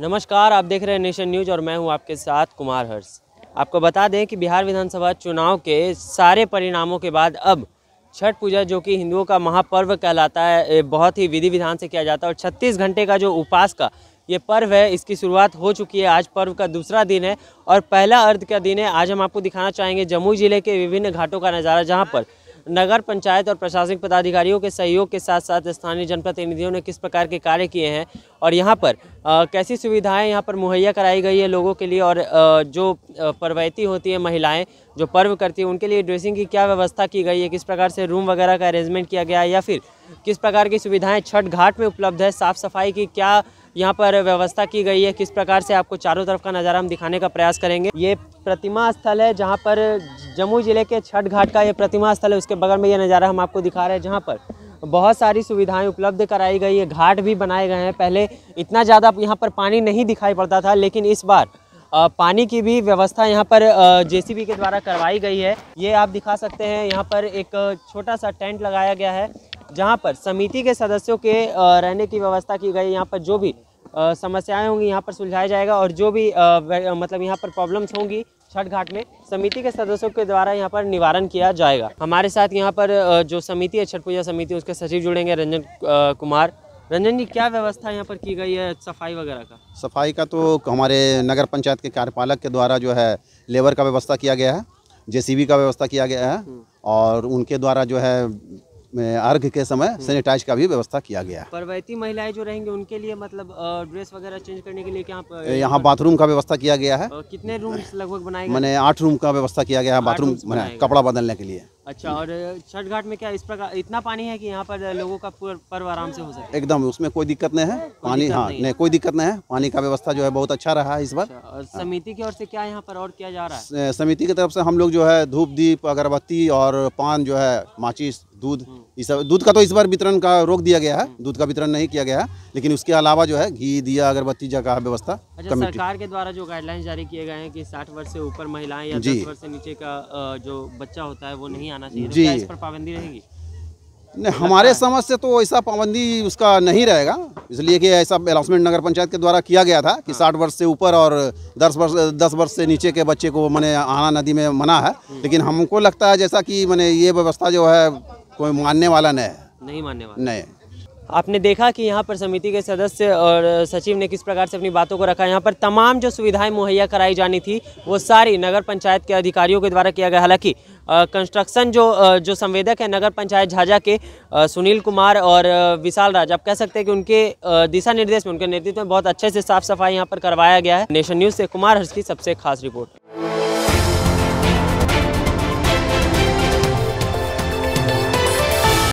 नमस्कार आप देख रहे हैं नेशन न्यूज और मैं हूं आपके साथ कुमार हर्ष आपको बता दें कि बिहार विधानसभा चुनाव के सारे परिणामों के बाद अब छठ पूजा जो कि हिंदुओं का महापर्व कहलाता है बहुत ही विधि विधान से किया जाता है और छत्तीस घंटे का जो उपास का ये पर्व है इसकी शुरुआत हो चुकी है आज पर्व का दूसरा दिन है और पहला अर्ध का दिन है आज हम आपको दिखाना चाहेंगे जमुई ज़िले के विभिन्न घाटों का नज़ारा जहाँ पर नगर पंचायत और प्रशासनिक पदाधिकारियों के सहयोग के साथ साथ स्थानीय जनप्रतिनिधियों ने किस प्रकार के कार्य किए हैं और यहाँ पर आ, कैसी सुविधाएं यहाँ पर मुहैया कराई गई है लोगों के लिए और आ, जो परवैती होती है महिलाएं जो पर्व करती हैं उनके लिए ड्रेसिंग की क्या व्यवस्था की गई है किस प्रकार से रूम वगैरह का अरेंजमेंट किया गया है या फिर किस प्रकार की सुविधाएँ छठ घाट में उपलब्ध है साफ़ सफाई की क्या यहाँ पर व्यवस्था की गई है किस प्रकार से आपको चारों तरफ का नज़ारा हम दिखाने का प्रयास करेंगे ये प्रतिमा स्थल है जहाँ पर जम्मू ज़िले के छठ घाट का ये प्रतिमा स्थल है उसके बगल में ये नज़ारा हम आपको दिखा रहे हैं जहाँ पर बहुत सारी सुविधाएं उपलब्ध कराई गई है घाट भी बनाए गए हैं पहले इतना ज़्यादा यहाँ पर पानी नहीं दिखाई पड़ता था लेकिन इस बार पानी की भी व्यवस्था यहाँ पर जेसीबी के द्वारा करवाई गई है ये आप दिखा सकते हैं यहाँ पर एक छोटा सा टेंट लगाया गया है जहाँ पर समिति के सदस्यों के रहने की व्यवस्था की गई यहाँ पर जो भी समस्याएं होंगी यहाँ पर सुलझाया जाएगा और जो भी मतलब यहाँ पर प्रॉब्लम्स होंगी छठ घाट में समिति के सदस्यों के द्वारा यहाँ पर निवारण किया जाएगा हमारे साथ यहाँ पर जो समिति है छठ पूजा समिति उसके सचिव जुड़ेंगे रंजन कुमार रंजन जी क्या व्यवस्था यहाँ पर की गई है सफाई वगैरह का सफाई का तो हमारे नगर पंचायत के कार्यपालक के द्वारा जो है लेबर का व्यवस्था किया गया है जेसीबी का व्यवस्था किया गया है हम्म। और उनके द्वारा जो है अर्घ के समय हम्म। सैनिटाइज का भी व्यवस्था किया गया है पर्वती महिलाएं जो रहेंगे उनके लिए मतलब ड्रेस वगैरह चेंज करने के लिए क्या यहाँ बाथरूम का व्यवस्था किया गया है कितने रूम लगभग बनाए मैंने आठ रूम का व्यवस्था किया गया है बाथरूम मैंने कपड़ा बदलने के लिए अच्छा और छठ घाट में क्या इस प्रकार इतना पानी है कि यहाँ पर लोगों का पर्व आराम से हो सके एकदम उसमें कोई दिक्कत नहीं है पानी हाँ नहीं कोई दिक्कत नहीं है पानी का व्यवस्था जो है बहुत अच्छा रहा है इस बार अच्छा, समिति की ओर से क्या यहाँ पर और किया जा रहा है समिति की तरफ से हम लोग जो है धूप दीप अगरबत्ती और पान जो है माचिस दूध हम्म। इस दूध का तो इस बार वितरण का रोक दिया गया है हम्म। दूध का वितरण नहीं किया गया है लेकिन उसके अलावा जो है घी दिया अगरबत्ती जगह व्यवस्था अच्छा, सरकार के द्वारा जो गाइडलाइन जारी किए गए हैं कि 60 वर्ष से ऊपर महिलाएं या 10 वर्ष से नीचे का जो बच्चा होता है वो नहीं आना चाहिए तो जी इस पर पाबंदी रहेगी नहीं हमारे समझ से तो ऐसा पाबंदी उसका नहीं रहेगा इसलिए कि ऐसा अनाउंसमेंट नगर पंचायत के द्वारा किया गया था कि हाँ। साठ वर्ष से ऊपर और दस वर्ष 10 वर्ष से नीचे के बच्चे को मैंने आना नदी में मना है हम्म। लेकिन हमको लगता है जैसा कि मैंने ये व्यवस्था जो है कोई मानने वाला नहीं है नहीं मानने वाला नहीं आपने देखा कि यहाँ पर समिति के सदस्य और सचिव ने किस प्रकार से अपनी बातों को रखा यहाँ पर तमाम जो सुविधाएं मुहैया कराई जानी थी वो सारी नगर पंचायत के अधिकारियों के द्वारा किया गया हालांकि कंस्ट्रक्शन जो आ, जो संवेदक है नगर पंचायत झाझा के आ, सुनील कुमार और विशाल राज आप कह सकते हैं कि उनके दिशा निर्देश में उनके नेतृत्व में बहुत अच्छे से साफ सफाई यहाँ पर करवाया गया है नेशन न्यूज़ से कुमार हर्ष की सबसे खास रिपोर्ट